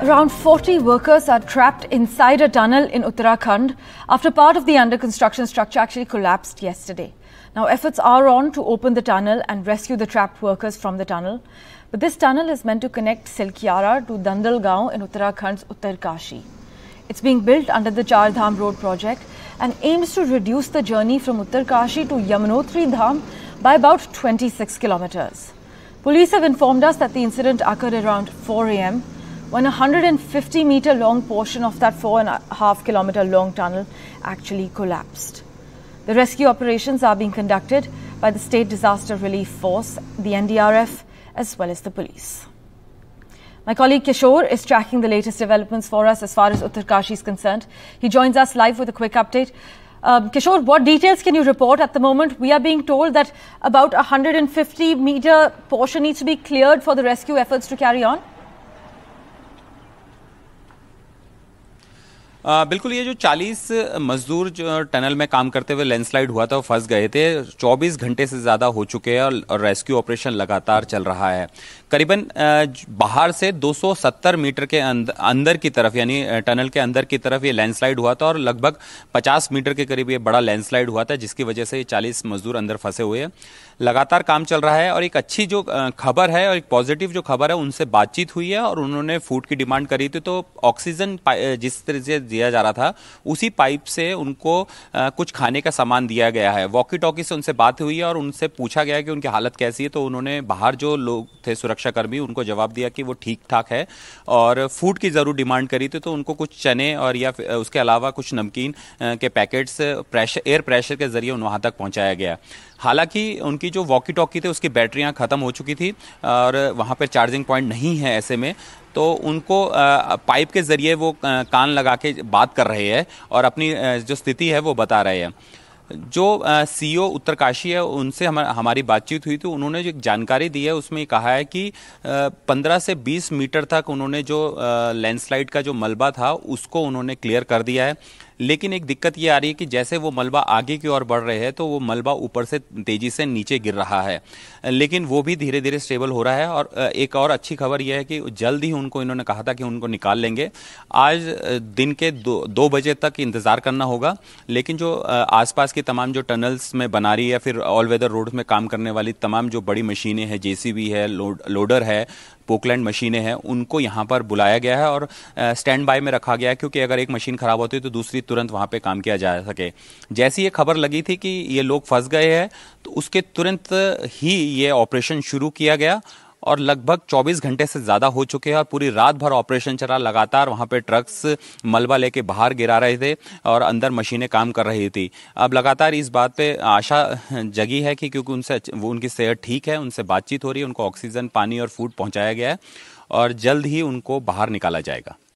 Around 40 workers are trapped inside a tunnel in Uttarakhand after part of the under construction structure actually collapsed yesterday. Now, efforts are on to open the tunnel and rescue the trapped workers from the tunnel. But this tunnel is meant to connect Silkiara to Dandalgaon in Uttarakhand's Uttarkashi. It's being built under the Char Dham Road project and aims to reduce the journey from Uttarkashi to Yamunotri Dham by about 26 kilometers. Police have informed us that the incident occurred around 4 a.m. When a 150 meter long portion of that four and a half kilometer long tunnel actually collapsed. The rescue operations are being conducted by the State Disaster Relief Force, the NDRF, as well as the police. My colleague Kishore is tracking the latest developments for us as far as Uttarkashi is concerned. He joins us live with a quick update. Um, Kishore, what details can you report at the moment? We are being told that about a 150 meter portion needs to be cleared for the rescue efforts to carry on. आ, बिल्कुल ये जो 40 मजदूर जो tunnel में काम करते हुए landslide हुआ था फंस गए थे 24 घंटे से ज़्यादा हो चुके हैं और रेस्क्यू ऑपरेशन लगातार चल रहा है करीबन बाहर से 270 मीटर के अंदर, अंदर की तरफ यानी टनल के अंदर की तरफ ये लैंडस्लाइड हुआ था और लगभग 50 मीटर के करीब ये बड़ा लैंडस्लाइड हुआ था जिसकी वजह से ये चालीस मजदूर अंदर फंसे हुए हैं लगातार काम चल रहा है और एक अच्छी जो खबर है और एक पॉजिटिव जो खबर है उनसे बातचीत हुई है और उन्होंने फूड की डिमांड करी थी तो ऑक्सीजन जिस तरह से दिया जा रहा था उसी पाइप से उनको कुछ खाने का सामान दिया गया है वॉकी टॉकी से उनसे बात हुई है और उनसे पूछा गया कि उनकी हालत कैसी है तो उन्होंने बाहर जो लोग थे सुरक्षाकर्मी उनको जवाब दिया कि वो ठीक ठाक है और फूड की ज़रूर डिमांड करी थी तो उनको कुछ चने और या उसके अलावा कुछ नमकीन के पैकेट्स प्रेशर एयर प्रेशर के ज़रिए उन वहाँ तक पहुँचाया गया हालांकि उनकी जो वॉकी टॉकी थे उसकी बैटरियां ख़त्म हो चुकी थी और वहाँ पर चार्जिंग पॉइंट नहीं है ऐसे में तो उनको पाइप के ज़रिए वो कान लगा के बात कर रहे हैं और अपनी जो स्थिति है वो बता रहे हैं जो सी ओ e उत्तरकाशी है उनसे हम, हमारी बातचीत हुई थी उन्होंने जो एक जानकारी दी है उसमें कहा है कि पंद्रह से बीस मीटर तक उन्होंने जो लैंडस्लाइड का जो मलबा था उसको उन्होंने क्लियर कर दिया है लेकिन एक दिक्कत ये आ रही है कि जैसे वो मलबा आगे की ओर बढ़ रहे हैं तो वो मलबा ऊपर से तेजी से नीचे गिर रहा है लेकिन वो भी धीरे धीरे स्टेबल हो रहा है और एक और अच्छी खबर यह है कि जल्द ही उनको इन्होंने कहा था कि उनको निकाल लेंगे आज दिन के दो, दो बजे तक इंतज़ार करना होगा लेकिन जो आसपास की तमाम जो टनल्स में बना रही है फिर ऑल वेदर रोड में काम करने वाली तमाम जो बड़ी मशीनें हैं जेसीबी है लोड, लोडर है पोकलैंड मशीनें हैं उनको यहाँ पर बुलाया गया है और स्टैंड बाय में रखा गया है क्योंकि अगर एक मशीन खराब होती है तो दूसरी तुरंत वहाँ पे काम किया जा सके जैसी ये खबर लगी थी कि ये लोग फंस गए हैं तो उसके तुरंत ही ये ऑपरेशन शुरू किया गया और लगभग 24 घंटे से ज़्यादा हो चुके हैं और पूरी रात भर ऑपरेशन चला लगातार वहाँ पे ट्रक्स मलबा लेके बाहर गिरा रहे थे और अंदर मशीनें काम कर रही थी अब लगातार इस बात पे आशा जगी है कि क्योंकि उनसे वो उनकी सेहत ठीक है उनसे बातचीत हो रही है उनको ऑक्सीजन पानी और फूड पहुँचाया गया है और जल्द ही उनको बाहर निकाला जाएगा